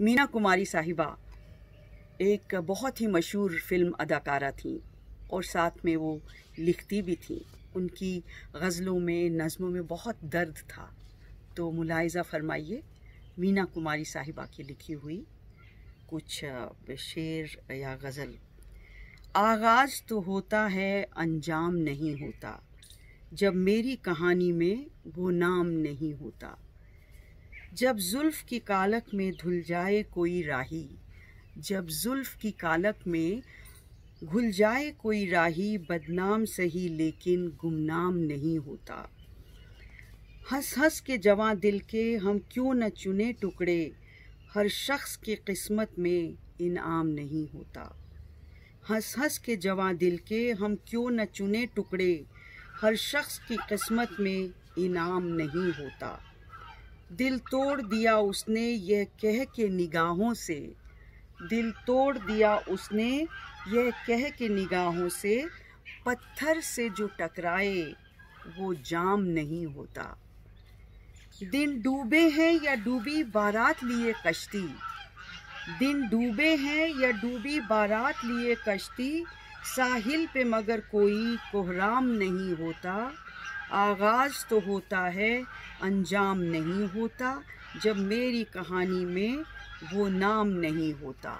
मीना कुमारी साहिबा एक बहुत ही मशहूर फिल्म अदाकारा थी और साथ में वो लिखती भी थीं उनकी गज़लों में नज़मों में बहुत दर्द था तो मुलायजा फरमाइए मीना कुमारी साहिबा की लिखी हुई कुछ शेर या गज़ल आगाज़ तो होता है अंजाम नहीं होता जब मेरी कहानी में वो नाम नहीं होता जब जुल्फ की कालक में धुल जाए कोई राही जब जुल्फ की कालक में घुल जाए कोई राही बदनाम सही लेकिन गुमनाम नहीं होता हंस हंस के जवां दिल के हम क्यों न चुने टुकड़े हर शख्स की किस्मत में इनाम नहीं होता हंस हंस के जवां दिल के हम क्यों न चुने टुकड़े हर शख्स की किस्मत में इनाम नहीं होता दिल तोड़ दिया उसने यह कह के निगाहों से दिल तोड़ दिया उसने यह कह के निगाहों से पत्थर से जो टकराए वो जाम नहीं होता दिन डूबे हैं या डूबी बारात लिए कश्ती दिन डूबे हैं या डूबी बारात लिए कश्ती साहिल पे मगर कोई कोहराम नहीं होता आगाज़ तो होता है अंजाम नहीं होता जब मेरी कहानी में वो नाम नहीं होता